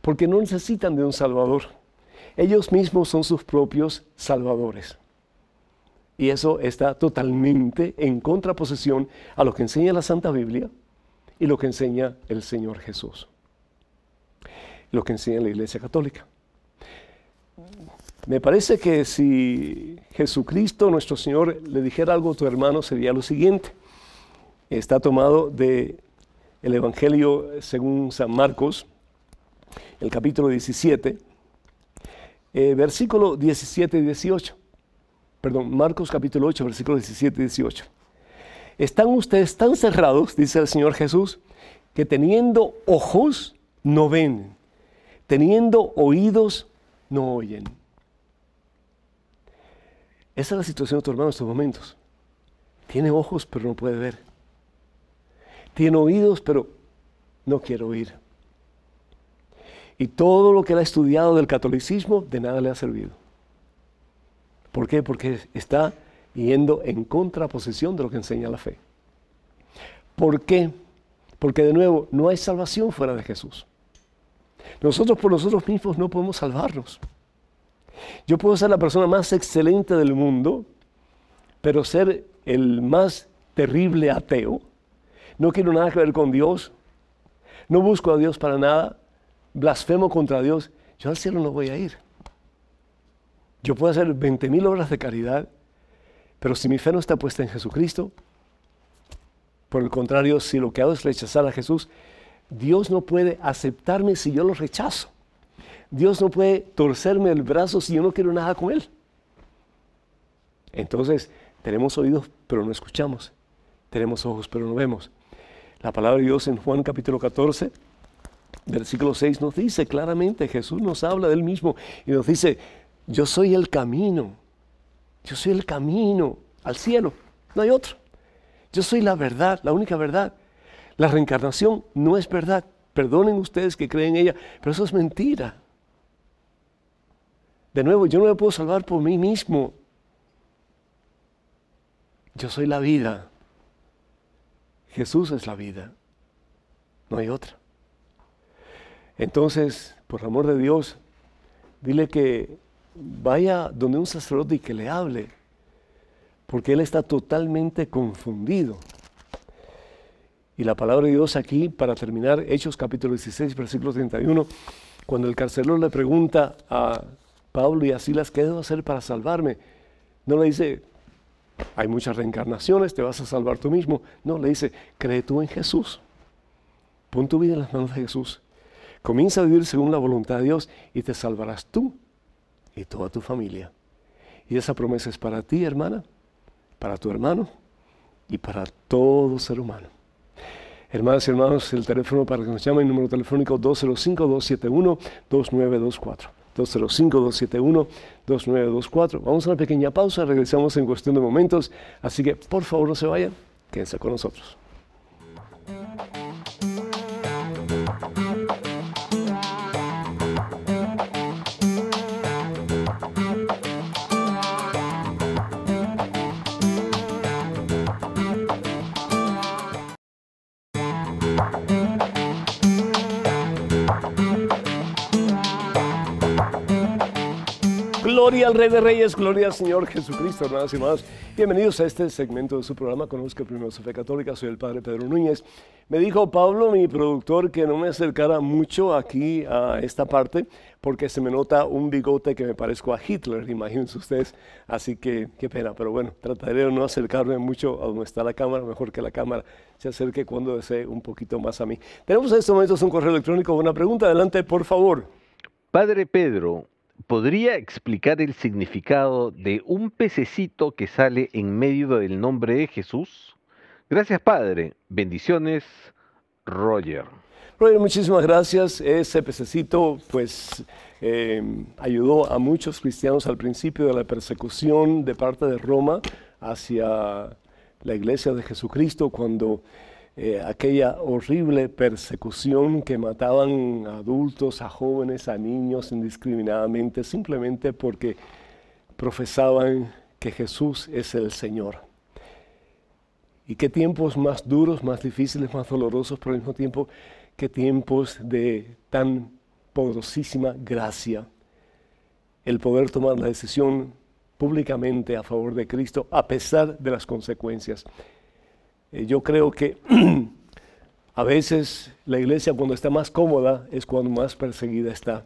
porque no necesitan de un Salvador. Ellos mismos son sus propios salvadores. Y eso está totalmente en contraposición a lo que enseña la Santa Biblia y lo que enseña el Señor Jesús. Lo que enseña la Iglesia Católica. Me parece que si Jesucristo, nuestro Señor, le dijera algo a tu hermano, sería lo siguiente. Está tomado de el Evangelio según San Marcos, el capítulo 17, eh, versículo 17 y 18. Perdón, Marcos capítulo 8, versículo 17 y 18. Están ustedes tan cerrados, dice el Señor Jesús, que teniendo ojos no ven, teniendo oídos no oyen. Esa es la situación de tu hermano en estos momentos. Tiene ojos pero no puede ver. Tiene oídos pero no quiere oír. Y todo lo que ha estudiado del catolicismo de nada le ha servido. ¿Por qué? Porque está yendo en contraposición de lo que enseña la fe. ¿Por qué? Porque de nuevo, no hay salvación fuera de Jesús. Nosotros por nosotros mismos no podemos salvarnos. Yo puedo ser la persona más excelente del mundo, pero ser el más terrible ateo. No quiero nada que ver con Dios. No busco a Dios para nada blasfemo contra Dios, yo al cielo no voy a ir. Yo puedo hacer 20.000 mil obras de caridad, pero si mi fe no está puesta en Jesucristo, por el contrario, si lo que hago es rechazar a Jesús, Dios no puede aceptarme si yo lo rechazo. Dios no puede torcerme el brazo si yo no quiero nada con Él. Entonces, tenemos oídos, pero no escuchamos. Tenemos ojos, pero no vemos. La palabra de Dios en Juan capítulo 14, versículo 6 nos dice claramente, Jesús nos habla de él mismo y nos dice, yo soy el camino, yo soy el camino al cielo, no hay otro. Yo soy la verdad, la única verdad. La reencarnación no es verdad. Perdonen ustedes que creen en ella, pero eso es mentira. De nuevo, yo no me puedo salvar por mí mismo. Yo soy la vida. Jesús es la vida. No hay otra. Entonces, por amor de Dios, dile que vaya donde un sacerdote y que le hable, porque él está totalmente confundido. Y la palabra de Dios aquí, para terminar, Hechos capítulo 16, versículo 31, cuando el carcelero le pregunta a Pablo y a Silas, ¿qué debo hacer para salvarme? No le dice, hay muchas reencarnaciones, te vas a salvar tú mismo. No, le dice, cree tú en Jesús. Pon tu vida en las manos de Jesús Comienza a vivir según la voluntad de Dios y te salvarás tú y toda tu familia. Y esa promesa es para ti, hermana, para tu hermano y para todo ser humano. Hermanas y hermanos, el teléfono para que nos llamen, número telefónico 205-271-2924. 205-271-2924. Vamos a una pequeña pausa, regresamos en cuestión de momentos, así que por favor no se vayan, quédense con nosotros. Gloria al Rey de Reyes, gloria al Señor Jesucristo, hermanas y hermanos. Bienvenidos a este segmento de su programa Conozco Primero Sofía Católica. Soy el Padre Pedro Núñez. Me dijo Pablo, mi productor, que no me acercara mucho aquí a esta parte porque se me nota un bigote que me parezco a Hitler, imagínense ustedes. Así que qué pena, pero bueno, trataré de no acercarme mucho a donde está la cámara, mejor que la cámara se acerque cuando desee un poquito más a mí. Tenemos en estos momentos un correo electrónico, una pregunta. Adelante, por favor. Padre Pedro, ¿Podría explicar el significado de un pececito que sale en medio del nombre de Jesús? Gracias, Padre. Bendiciones, Roger. Roger, muchísimas gracias. Ese pececito, pues, em, ayudó a muchos cristianos al principio de la persecución de parte de Roma hacia la iglesia de Jesucristo cuando eh, aquella horrible persecución que mataban a adultos, a jóvenes, a niños indiscriminadamente, simplemente porque profesaban que Jesús es el Señor. Y qué tiempos más duros, más difíciles, más dolorosos, pero al mismo tiempo qué tiempos de tan poderosísima gracia. El poder tomar la decisión públicamente a favor de Cristo a pesar de las consecuencias. Eh, yo creo que [CLEARS THROAT] a veces la iglesia cuando está más cómoda es cuando más perseguida está,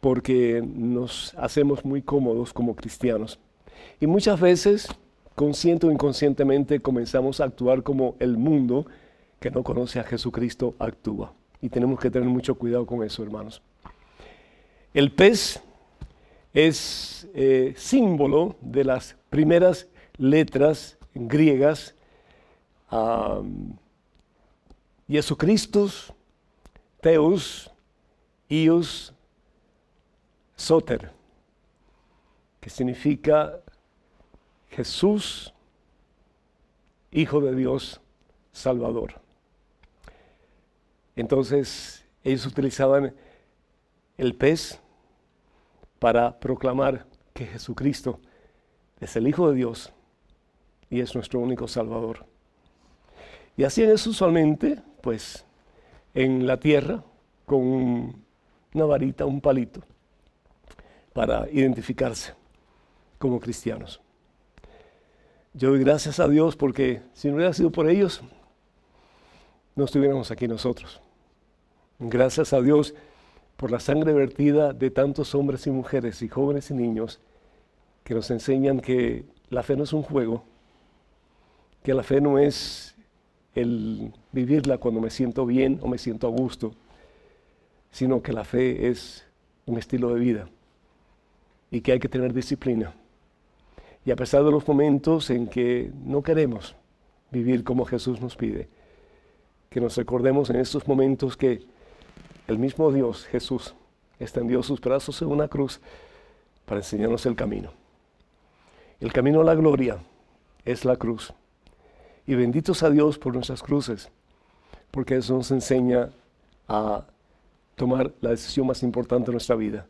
porque nos hacemos muy cómodos como cristianos. Y muchas veces, consciente o inconscientemente, comenzamos a actuar como el mundo que no conoce a Jesucristo actúa. Y tenemos que tener mucho cuidado con eso, hermanos. El pez es eh, símbolo de las primeras letras griegas um, Jesucristo, Teus, Ius, Soter, que significa Jesús, Hijo de Dios, Salvador. Entonces ellos utilizaban el pez para proclamar que Jesucristo es el Hijo de Dios y es nuestro único Salvador. Y hacían eso usualmente, pues, en la tierra, con una varita, un palito, para identificarse como cristianos. Yo doy gracias a Dios porque si no hubiera sido por ellos, no estuviéramos aquí nosotros. Gracias a Dios por la sangre vertida de tantos hombres y mujeres y jóvenes y niños que nos enseñan que la fe no es un juego, que la fe no es el vivirla cuando me siento bien o me siento a gusto, sino que la fe es un estilo de vida y que hay que tener disciplina. Y a pesar de los momentos en que no queremos vivir como Jesús nos pide, que nos recordemos en estos momentos que el mismo Dios, Jesús, extendió sus brazos en una cruz para enseñarnos el camino. El camino a la gloria es la cruz y benditos a Dios por nuestras cruces, porque eso nos enseña a tomar la decisión más importante de nuestra vida.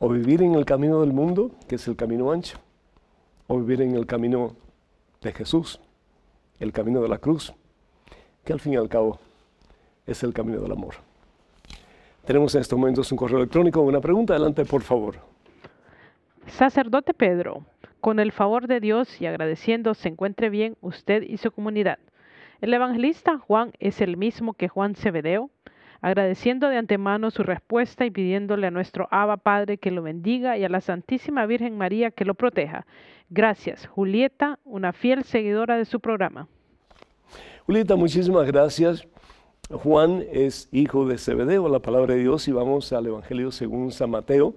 O vivir en el camino del mundo, que es el camino ancho, o vivir en el camino de Jesús, el camino de la cruz, que al fin y al cabo es el camino del amor. Tenemos en estos momentos un correo electrónico, una pregunta, adelante por favor. Sacerdote Pedro, con el favor de Dios y agradeciendo se encuentre bien usted y su comunidad. El evangelista Juan es el mismo que Juan Cebedeo, agradeciendo de antemano su respuesta y pidiéndole a nuestro Abba Padre que lo bendiga y a la Santísima Virgen María que lo proteja. Gracias, Julieta, una fiel seguidora de su programa. Julieta, muchísimas gracias. Juan es hijo de Cebedeo, la palabra de Dios, y vamos al Evangelio según San Mateo,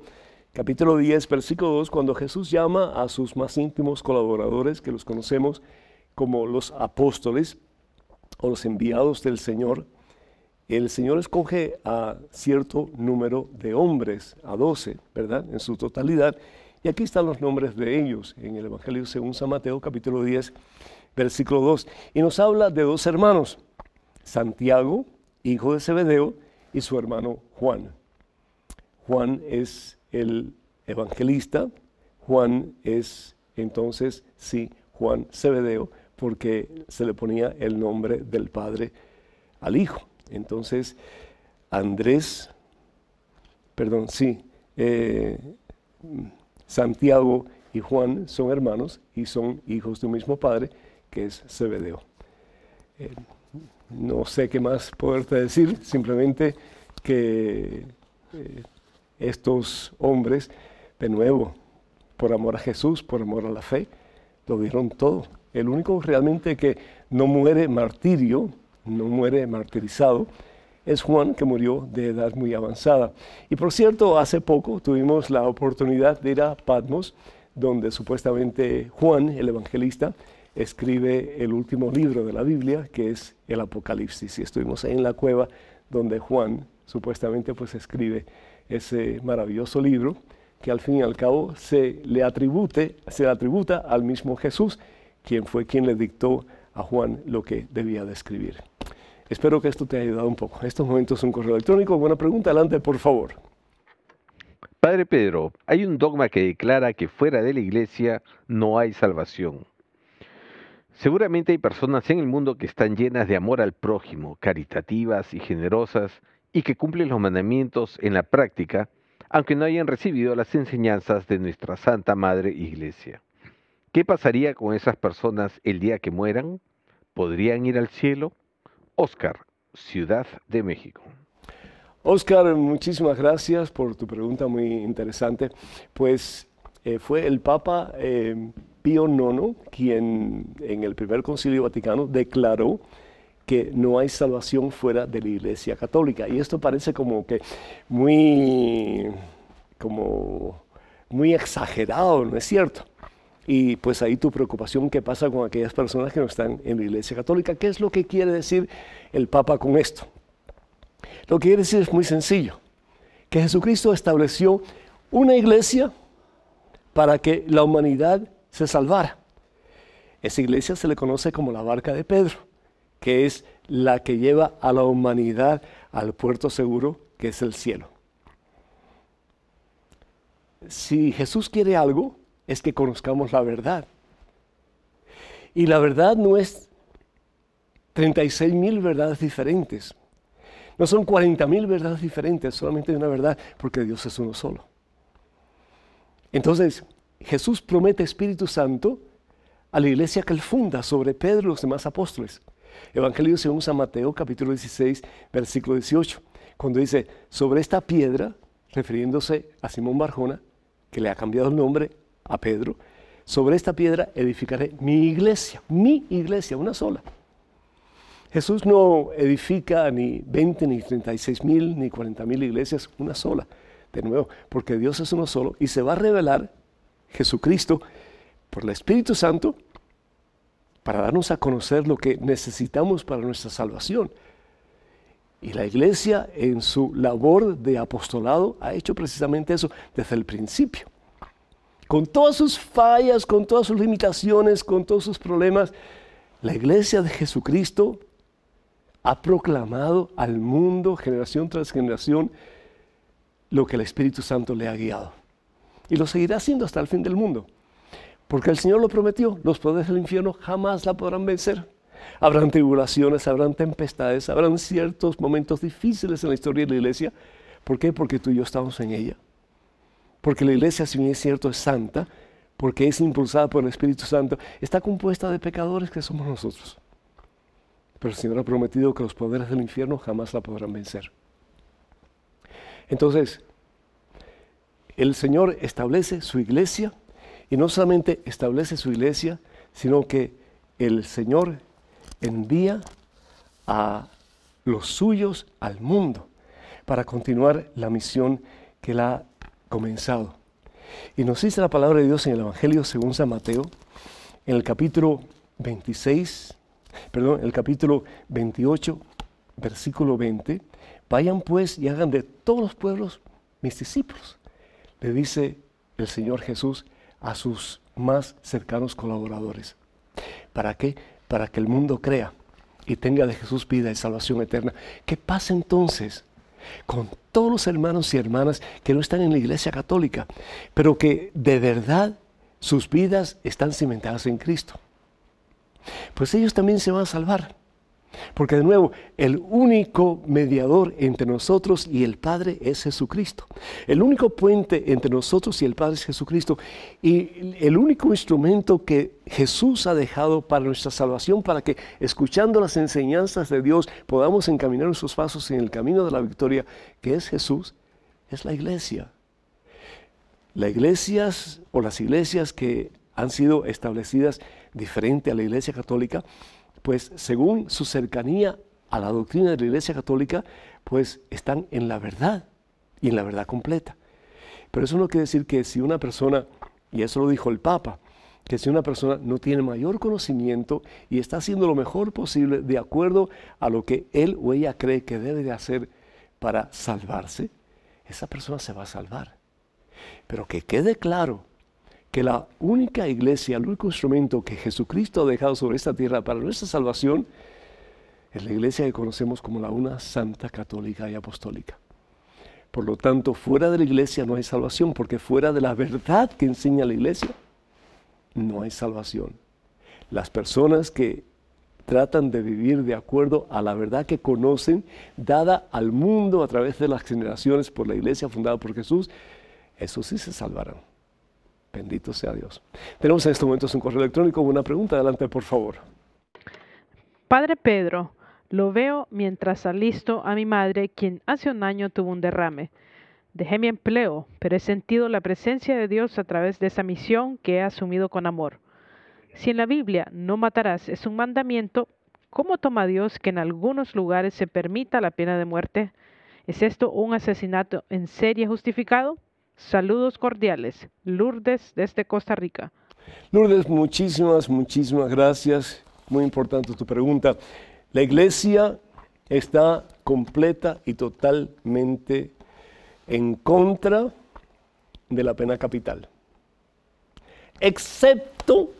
capítulo 10, versículo 2, cuando Jesús llama a sus más íntimos colaboradores, que los conocemos como los apóstoles o los enviados del Señor, el Señor escoge a cierto número de hombres, a doce, ¿verdad? En su totalidad. Y aquí están los nombres de ellos en el Evangelio según San Mateo, capítulo 10, versículo 2. Y nos habla de dos hermanos, Santiago, hijo de Zebedeo, y su hermano Juan. Juan es el evangelista, Juan es entonces, sí, Juan Cebedeo, porque se le ponía el nombre del Padre al Hijo. Entonces, Andrés, perdón, sí, eh, Santiago y Juan son hermanos y son hijos de un mismo Padre, que es Cebedeo. Eh, no sé qué más poderte decir, simplemente que eh, estos hombres, de nuevo, por amor a Jesús, por amor a la fe, lo dieron todo. El único realmente que no muere martirio, no muere martirizado, es Juan, que murió de edad muy avanzada. Y por cierto, hace poco tuvimos la oportunidad de ir a Patmos, donde supuestamente Juan, el evangelista, escribe el último libro de la Biblia, que es el Apocalipsis. Y estuvimos ahí en la cueva donde Juan supuestamente pues escribe ese maravilloso libro que al fin y al cabo se le atribute, se atributa al mismo Jesús, quien fue quien le dictó a Juan lo que debía describir escribir. Espero que esto te haya ayudado un poco. En estos momentos un correo electrónico, buena pregunta, adelante por favor. Padre Pedro, hay un dogma que declara que fuera de la iglesia no hay salvación. Seguramente hay personas en el mundo que están llenas de amor al prójimo, caritativas y generosas, y que cumplen los mandamientos en la práctica, aunque no hayan recibido las enseñanzas de nuestra Santa Madre Iglesia. ¿Qué pasaría con esas personas el día que mueran? ¿Podrían ir al cielo? Oscar, Ciudad de México. Oscar, muchísimas gracias por tu pregunta muy interesante. Pues eh, fue el Papa eh, Pío IX quien en el primer concilio vaticano declaró que no hay salvación fuera de la Iglesia Católica. Y esto parece como que muy, como muy exagerado, ¿no es cierto? Y pues ahí tu preocupación, ¿qué pasa con aquellas personas que no están en la Iglesia Católica? ¿Qué es lo que quiere decir el Papa con esto? Lo que quiere decir es muy sencillo, que Jesucristo estableció una iglesia para que la humanidad se salvara. Esa iglesia se le conoce como la barca de Pedro que es la que lleva a la humanidad al puerto seguro, que es el cielo. Si Jesús quiere algo, es que conozcamos la verdad. Y la verdad no es 36 mil verdades diferentes. No son 40 mil verdades diferentes, solamente una verdad, porque Dios es uno solo. Entonces, Jesús promete Espíritu Santo a la iglesia que él funda sobre Pedro y los demás apóstoles. Evangelio según San Mateo capítulo 16, versículo 18, cuando dice, sobre esta piedra, refiriéndose a Simón Barjona, que le ha cambiado el nombre a Pedro, sobre esta piedra edificaré mi iglesia, mi iglesia, una sola. Jesús no edifica ni 20, ni 36 mil, ni 40 mil iglesias, una sola. De nuevo, porque Dios es uno solo y se va a revelar Jesucristo por el Espíritu Santo para darnos a conocer lo que necesitamos para nuestra salvación. Y la iglesia en su labor de apostolado ha hecho precisamente eso desde el principio. Con todas sus fallas, con todas sus limitaciones, con todos sus problemas, la iglesia de Jesucristo ha proclamado al mundo, generación tras generación, lo que el Espíritu Santo le ha guiado. Y lo seguirá haciendo hasta el fin del mundo. Porque el Señor lo prometió, los poderes del infierno jamás la podrán vencer. Habrán tribulaciones, habrán tempestades, habrán ciertos momentos difíciles en la historia de la iglesia. ¿Por qué? Porque tú y yo estamos en ella. Porque la iglesia, si bien es cierto, es santa, porque es impulsada por el Espíritu Santo, está compuesta de pecadores que somos nosotros. Pero el Señor ha prometido que los poderes del infierno jamás la podrán vencer. Entonces, el Señor establece su iglesia y no solamente establece su iglesia, sino que el Señor envía a los suyos al mundo para continuar la misión que Él ha comenzado. Y nos dice la palabra de Dios en el Evangelio según San Mateo, en el capítulo 26, perdón, el capítulo 28, versículo 20, vayan pues y hagan de todos los pueblos mis discípulos, le dice el Señor Jesús a sus más cercanos colaboradores. ¿Para qué? Para que el mundo crea y tenga de Jesús vida y salvación eterna. ¿Qué pasa entonces con todos los hermanos y hermanas que no están en la Iglesia Católica, pero que de verdad sus vidas están cimentadas en Cristo? Pues ellos también se van a salvar. Porque de nuevo, el único mediador entre nosotros y el Padre es Jesucristo. El único puente entre nosotros y el Padre es Jesucristo. Y el único instrumento que Jesús ha dejado para nuestra salvación, para que escuchando las enseñanzas de Dios podamos encaminar nuestros pasos en el camino de la victoria, que es Jesús, es la iglesia. Las iglesias o las iglesias que han sido establecidas diferente a la iglesia católica, pues según su cercanía a la doctrina de la Iglesia Católica, pues están en la verdad y en la verdad completa. Pero eso no quiere decir que si una persona, y eso lo dijo el Papa, que si una persona no tiene mayor conocimiento y está haciendo lo mejor posible de acuerdo a lo que él o ella cree que debe de hacer para salvarse, esa persona se va a salvar. Pero que quede claro que la única iglesia, el único instrumento que Jesucristo ha dejado sobre esta tierra para nuestra salvación, es la iglesia que conocemos como la una santa católica y apostólica. Por lo tanto, fuera de la iglesia no hay salvación, porque fuera de la verdad que enseña la iglesia, no hay salvación. Las personas que tratan de vivir de acuerdo a la verdad que conocen, dada al mundo a través de las generaciones por la iglesia fundada por Jesús, eso sí se salvarán. Bendito sea Dios. Tenemos en estos momentos un correo electrónico, una pregunta. Adelante, por favor. Padre Pedro, lo veo mientras alisto a mi madre, quien hace un año tuvo un derrame. Dejé mi empleo, pero he sentido la presencia de Dios a través de esa misión que he asumido con amor. Si en la Biblia no matarás es un mandamiento, ¿cómo toma Dios que en algunos lugares se permita la pena de muerte? ¿Es esto un asesinato en serie justificado? Saludos cordiales. Lourdes desde Costa Rica. Lourdes, muchísimas, muchísimas gracias. Muy importante tu pregunta. La iglesia está completa y totalmente en contra de la pena capital, excepto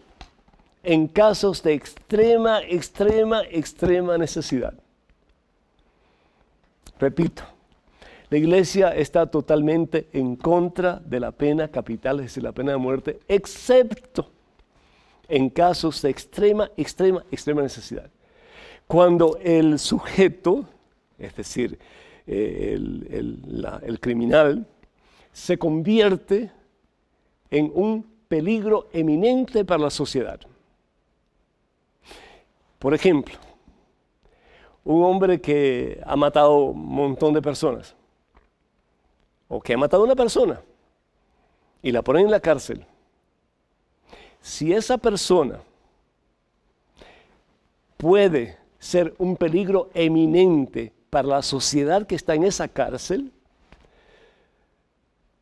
en casos de extrema, extrema, extrema necesidad. Repito, la iglesia está totalmente en contra de la pena capital, es decir, la pena de muerte, excepto en casos de extrema, extrema, extrema necesidad. Cuando el sujeto, es decir, eh, el, criminal, se convierte en un peligro eminente para la sociedad. Por ejemplo, un hombre que ha matado un montón de personas o que ha matado a una persona y la ponen en la cárcel, si esa persona puede ser un peligro eminente para la sociedad que está en esa cárcel,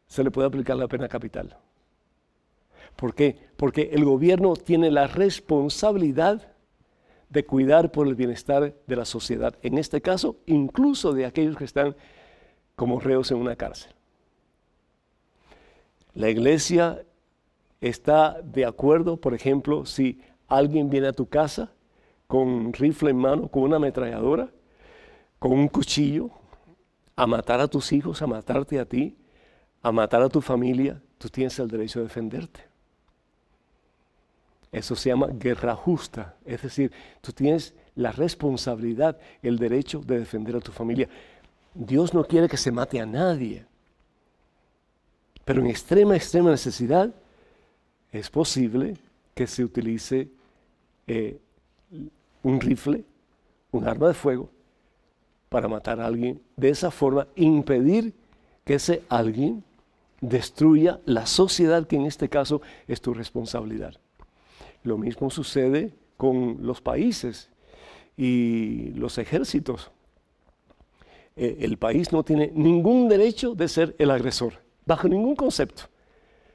se le puede aplicar la pena capital. ¿Por qué? Porque el gobierno tiene la responsabilidad de cuidar por el bienestar de la sociedad, en este caso incluso de aquellos que están como reos en una cárcel. La iglesia está de acuerdo, por ejemplo, si alguien viene a tu casa con un rifle en mano, con una ametralladora, con un cuchillo, a matar a tus hijos, a matarte a ti, a matar a tu familia, tú tienes el derecho de defenderte. Eso se llama guerra justa, es decir, tú tienes la responsabilidad, el derecho de defender a tu familia. Dios no quiere que se mate a nadie, pero en extrema, extrema necesidad, es posible que se utilice eh, un rifle, un arma de fuego, para matar a alguien. De esa forma, impedir que ese alguien destruya la sociedad que en este caso es tu responsabilidad. Lo mismo sucede con los países y los ejércitos. Eh, el país no tiene ningún derecho de ser el agresor bajo ningún concepto,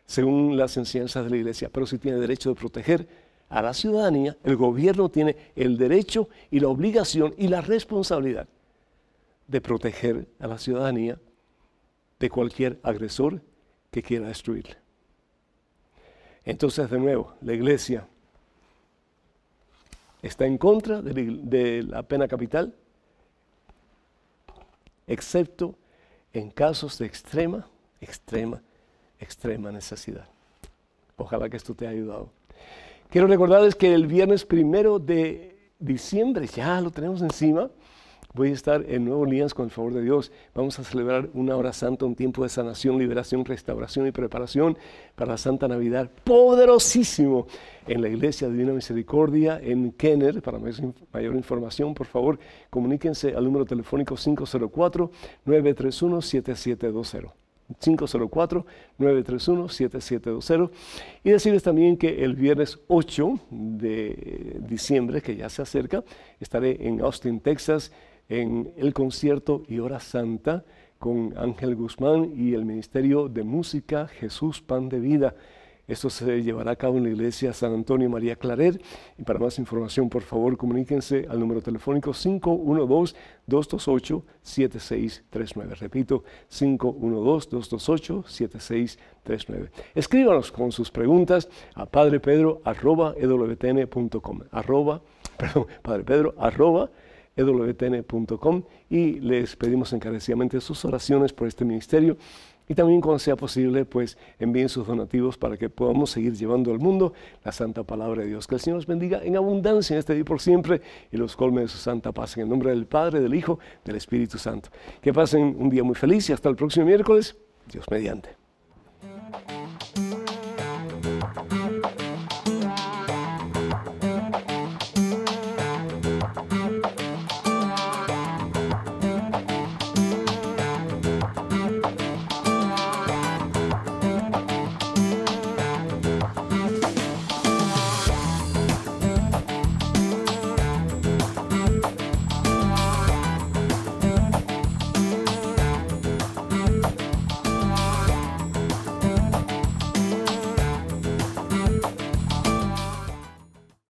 según las enseñanzas de la Iglesia, pero si tiene derecho de proteger a la ciudadanía, el gobierno tiene el derecho y la obligación y la responsabilidad de proteger a la ciudadanía de cualquier agresor que quiera destruirla. Entonces, de nuevo, la iglesia está en contra de la, de la pena capital, excepto en casos de extrema extrema, extrema necesidad. Ojalá que esto te haya ayudado. Quiero recordarles que el viernes primero de diciembre, ya lo tenemos encima, voy a estar en Nuevo Orleans con el favor de Dios. Vamos a celebrar una hora santa, un tiempo de sanación, liberación, restauración y preparación para la Santa Navidad. Poderosísimo en la Iglesia Divina Misericordia en Kenner. Para mayor información, por favor, comuníquense al número telefónico 504-931-7720. 504-931-7720. Y decirles también que el viernes 8 de diciembre, que ya se acerca, estaré en Austin, Texas, en el concierto y hora santa con Ángel Guzmán y el Ministerio de Música Jesús Pan de Vida. Esto se llevará a cabo en la iglesia San Antonio María Claret. Y para más información, por favor, comuníquense al número telefónico 512-228-7639. Repito, 512-228-7639. Escríbanos con sus preguntas a padrepedro.com. E [LAUGHS] perdón, padrepedro, arroba, e y les pedimos encarecidamente sus oraciones por este ministerio y también cuando sea posible, pues envíen sus donativos para que podamos seguir llevando al mundo la santa palabra de Dios. Que el Señor los bendiga en abundancia en este día por siempre y los colme de su santa paz en el nombre del Padre, del Hijo, del Espíritu Santo. Que pasen un día muy feliz y hasta el próximo miércoles, Dios mediante.